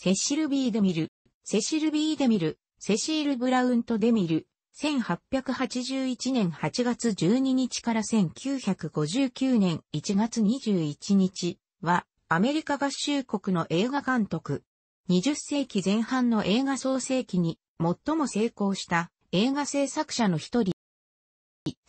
セシル・ビー・デミル、セシル・ビー・デミル、セシール・ブラウント・デミル、1881年8月12日から1959年1月21日は、アメリカ合衆国の映画監督。20世紀前半の映画創世期に最も成功した映画制作者の一人。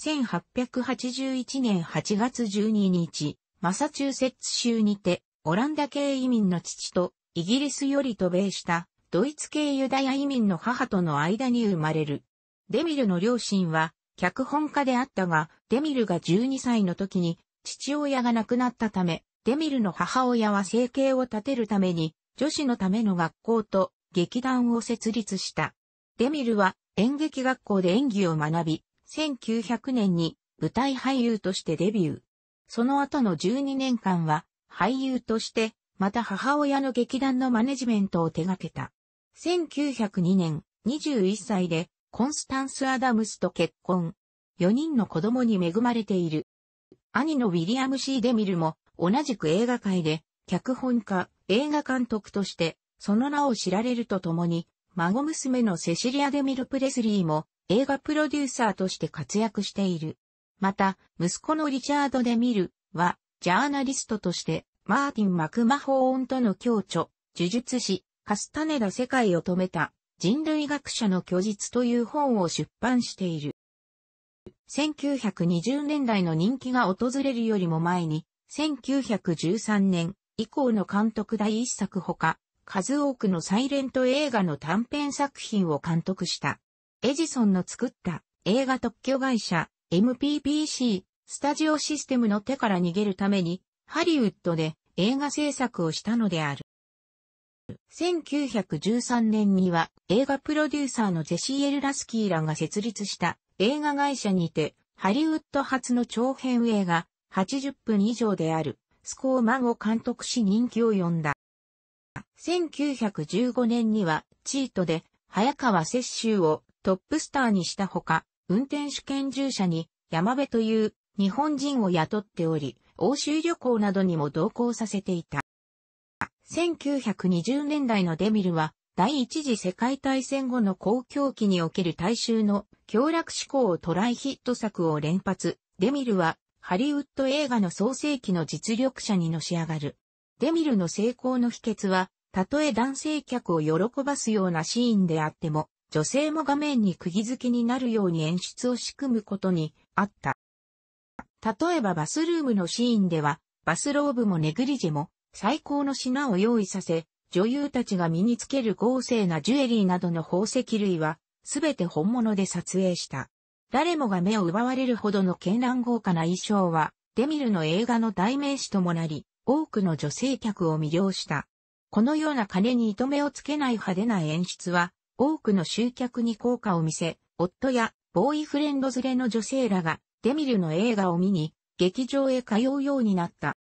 1881年8月12日、マサチューセッツ州にて、オランダ系移民の父とイギリスより渡米したドイツ系ユダヤ移民の母との間に生まれる。デミルの両親は脚本家であったが、デミルが12歳の時に父親が亡くなったため、デミルの母親は生計を立てるために女子のための学校と劇団を設立した。デミルは演劇学校で演技を学び、1900年に舞台俳優としてデビュー。その後の12年間は俳優としてまた母親の劇団のマネジメントを手掛けた。1902年、21歳で、コンスタンス・アダムスと結婚。4人の子供に恵まれている。兄のウィリアム・シー・デミルも、同じく映画界で、脚本家、映画監督として、その名を知られるとともに、孫娘のセシリア・デミル・プレスリーも、映画プロデューサーとして活躍している。また、息子のリチャード・デミルは、ジャーナリストとして、マーティン・マクマホーンとの共著、呪術師、カスタネダ世界を止めた、人類学者の虚実という本を出版している。1920年代の人気が訪れるよりも前に、1913年以降の監督第一作ほか、数多くのサイレント映画の短編作品を監督した。エジソンの作った映画特許会社 MPPC スタジオシステムの手から逃げるためにハリウッドで映画制作をしたのである。1913年には映画プロデューサーのジェシー・エル・ラスキーらが設立した映画会社にてハリウッド初の長編映画80分以上であるスコーマンを監督し人気を呼んだ。1915年にはチートで早川雪舟をトップスターにしたほか運転手兼従者に山部という日本人を雇っており、欧州旅行などにも同行させていた。1920年代のデミルは、第一次世界大戦後の公共期における大衆の強楽志向をトライヒット作を連発。デミルは、ハリウッド映画の創世期の実力者にのし上がる。デミルの成功の秘訣は、たとえ男性客を喜ばすようなシーンであっても、女性も画面に釘付けになるように演出を仕組むことにあった。例えばバスルームのシーンでは、バスローブもネグリジェも、最高の品を用意させ、女優たちが身につける豪勢なジュエリーなどの宝石類は、すべて本物で撮影した。誰もが目を奪われるほどの絢爛豪華な衣装は、デミルの映画の代名詞ともなり、多くの女性客を魅了した。このような金に糸目をつけない派手な演出は、多くの集客に効果を見せ、夫やボーイフレンド連れの女性らがデミルの映画を見に、劇場へ通うようになった。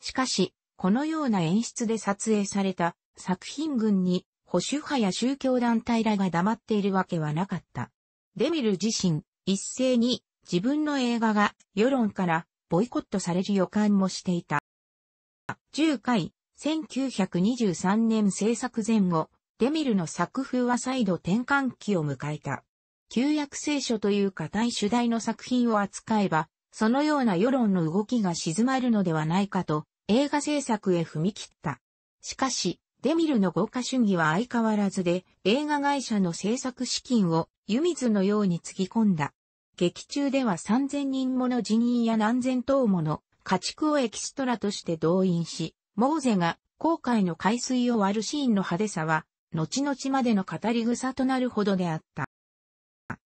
しかし、このような演出で撮影された作品群に保守派や宗教団体らが黙っているわけはなかった。デミル自身、一斉に自分の映画が世論からボイコットされる予感もしていた。10回、1923年制作前後、デミルの作風は再度転換期を迎えた。旧約聖書という硬い主題の作品を扱えば、そのような世論の動きが静まるのではないかと、映画制作へ踏み切った。しかし、デミルの豪華主義は相変わらずで、映画会社の制作資金を湯水のようにつぎ込んだ。劇中では3000人もの人員や何千頭もの家畜をエキストラとして動員し、モーゼが航海の海水を割るシーンの派手さは、後々までの語り草となるほどであった。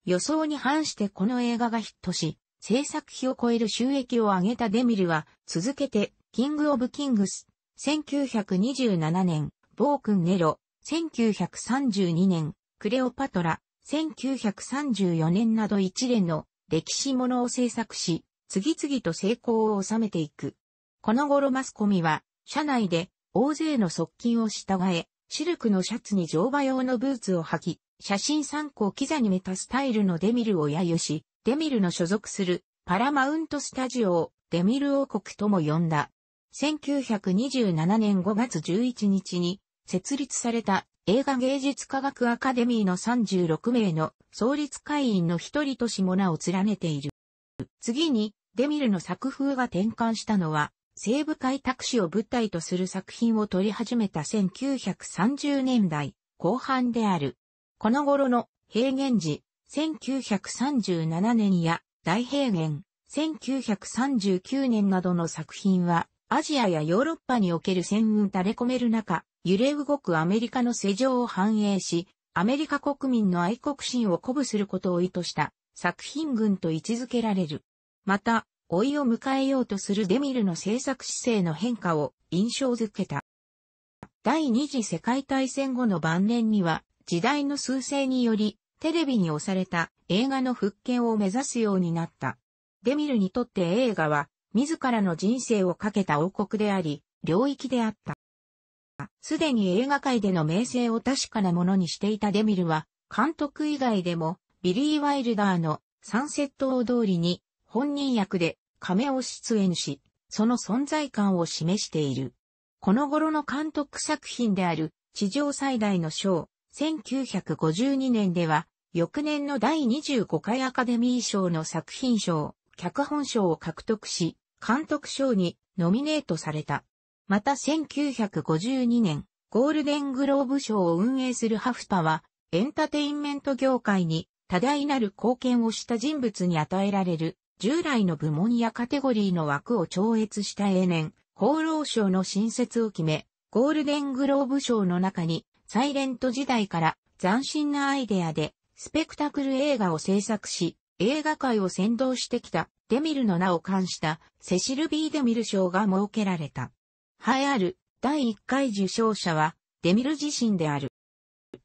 予想に反してこの映画がヒットし、制作費を超える収益を上げたデミルは、続けて、キング・オブ・キングス、1927年、ボク君ネロ、1932年、クレオパトラ、1934年など一連の歴史ものを制作し、次々と成功を収めていく。この頃マスコミは、社内で大勢の側近を従え、シルクのシャツに乗馬用のブーツを履き、写真参考キザにメタスタイルのデミルを揶揄し、デミルの所属するパラマウントスタジオをデミル王国とも呼んだ。1927年5月11日に設立された映画芸術科学アカデミーの36名の創立会員の一人としも名を連ねている。次にデミルの作風が転換したのは西部開拓史を舞台とする作品を撮り始めた1930年代後半である。この頃の平原時、1937年や大平原、1939年などの作品は、アジアやヨーロッパにおける戦運垂れ込める中、揺れ動くアメリカの世情を反映し、アメリカ国民の愛国心を鼓舞することを意図した作品群と位置づけられる。また、老いを迎えようとするデミルの制作姿勢の変化を印象づけた。第二次世界大戦後の晩年には、時代の趨勢により、テレビに押された映画の復権を目指すようになった。デミルにとって映画は、自らの人生をかけた王国であり、領域であった。すでに映画界での名声を確かなものにしていたデミルは、監督以外でも、ビリー・ワイルダーのサンセット大通りに本人役で亀を出演し、その存在感を示している。この頃の監督作品である地上最大のショー、1952年では、翌年の第25回アカデミー賞の作品賞、脚本賞を獲得し、監督賞にノミネートされた。また1952年、ゴールデングローブ賞を運営するハフパは、エンターテインメント業界に多大なる貢献をした人物に与えられる、従来の部門やカテゴリーの枠を超越した永年、厚労省の新設を決め、ゴールデングローブ賞の中にサイレント時代から斬新なアイデアでスペクタクル映画を制作し、映画界を先導してきたデミルの名を冠したセシル・ビー・デミル賞が設けられた。栄えある第1回受賞者はデミル自身である。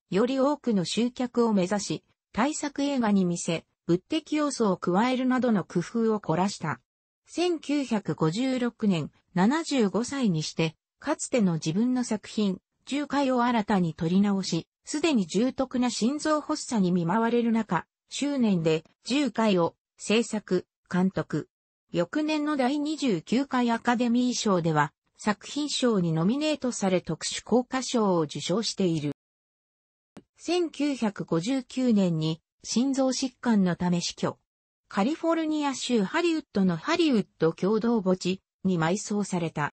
より多くの集客を目指し、対策映画に見せ、物的要素を加えるなどの工夫を凝らした。1956年75歳にして、かつての自分の作品、9回を新たに取り直し、すでに重篤な心臓発作に見舞われる中、執念で10回を制作、監督。翌年の第29回アカデミー賞では、作品賞にノミネートされ特殊効果賞を受賞している。1959年に心臓疾患のため死去。カリフォルニア州ハリウッドのハリウッド共同墓地に埋葬された。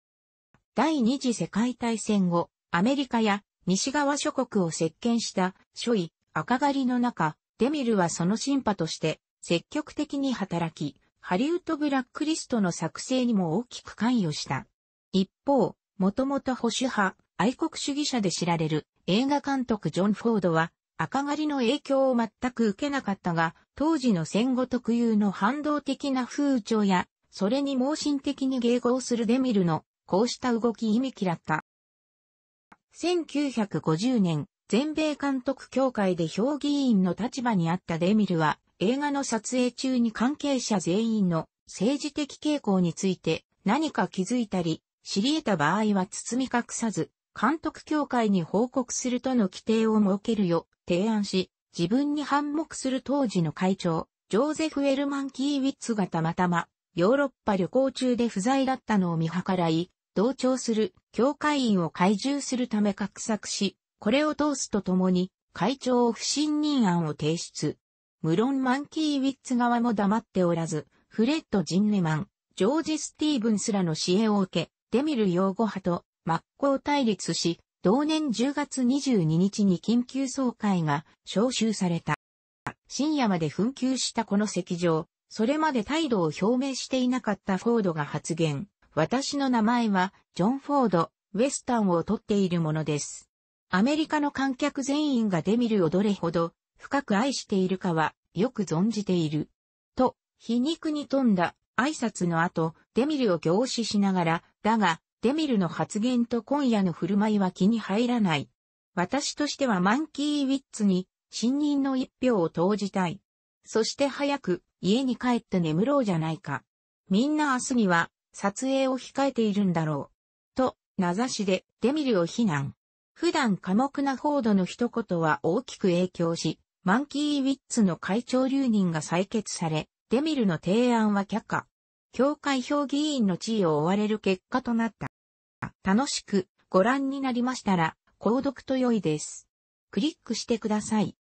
第二次世界大戦後、アメリカや西側諸国を席巻した諸位赤狩りの中、デミルはその審判として積極的に働き、ハリウッドブラックリストの作成にも大きく関与した。一方、もともと保守派、愛国主義者で知られる映画監督ジョン・フォードは赤狩りの影響を全く受けなかったが、当時の戦後特有の反動的な風潮や、それに盲信的に迎合するデミルのこうした動き意味嫌った。1950年、全米監督協会で評議員の立場にあったデミルは、映画の撮影中に関係者全員の政治的傾向について何か気づいたり、知り得た場合は包み隠さず、監督協会に報告するとの規定を設けるよ、提案し、自分に反目する当時の会長、ジョーゼフ・エルマン・キーウィッツがたまたま、ヨーロッパ旅行中で不在だったのを見計らい、同調する教会員を懐柔するため画策し、これを通すとともに、会長を不信任案を提出。無論マンキーウィッツ側も黙っておらず、フレッド・ジンネマン、ジョージ・スティーブンスらの支援を受け、デミル擁護派と真っ向対立し、同年10月22日に緊急総会が招集された。深夜まで紛糾したこの席上、それまで態度を表明していなかったフォードが発言。私の名前は、ジョン・フォード、ウェスタンを取っているものです。アメリカの観客全員がデミルをどれほど深く愛しているかはよく存じている。と、皮肉に富んだ挨拶の後、デミルを凝視しながら、だが、デミルの発言と今夜の振る舞いは気に入らない。私としてはマンキー・ウィッツに、新任の一票を投じたい。そして早く、家に帰って眠ろうじゃないか。みんな明日には、撮影を控えているんだろう。と、名指しでデミルを非難。普段寡黙なフォードの一言は大きく影響し、マンキー・ウィッツの会長留任が採決され、デミルの提案は却下。協会評議員の地位を追われる結果となった。楽しくご覧になりましたら、購読と良いです。クリックしてください。